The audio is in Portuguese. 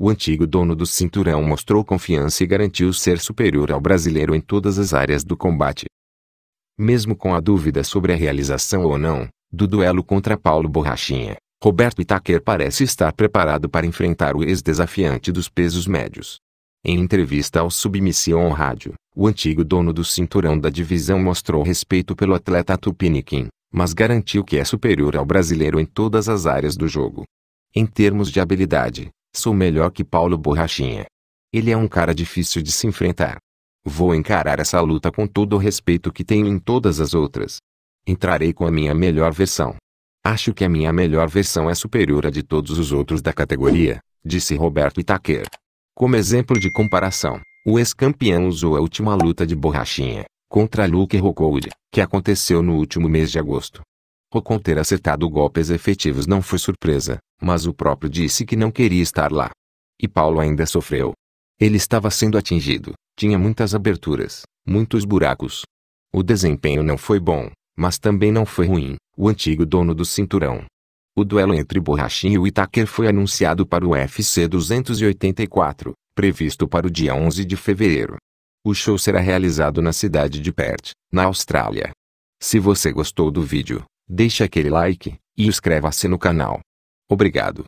O antigo dono do cinturão mostrou confiança e garantiu ser superior ao brasileiro em todas as áreas do combate. Mesmo com a dúvida sobre a realização ou não do duelo contra Paulo Borrachinha, Roberto Itaquer parece estar preparado para enfrentar o ex-desafiante dos pesos médios. Em entrevista ao Submissão Rádio, o antigo dono do cinturão da divisão mostrou respeito pelo atleta Tupiniquim, mas garantiu que é superior ao brasileiro em todas as áreas do jogo. Em termos de habilidade, Sou melhor que Paulo Borrachinha. Ele é um cara difícil de se enfrentar. Vou encarar essa luta com todo o respeito que tenho em todas as outras. Entrarei com a minha melhor versão. Acho que a minha melhor versão é superior à de todos os outros da categoria, disse Roberto Itaquer. Como exemplo de comparação, o ex-campeão usou a última luta de borrachinha, contra Luke Rockhold, que aconteceu no último mês de agosto, Rocon ter acertado golpes efetivos não foi surpresa, mas o próprio disse que não queria estar lá. E Paulo ainda sofreu. Ele estava sendo atingido, tinha muitas aberturas, muitos buracos. O desempenho não foi bom, mas também não foi ruim, o antigo dono do cinturão. O duelo entre Borrachinho e o Itaker foi anunciado para o UFC 284, previsto para o dia 11 de fevereiro. O show será realizado na cidade de Perth, na Austrália. Se você gostou do vídeo, Deixe aquele like e inscreva-se no canal. Obrigado.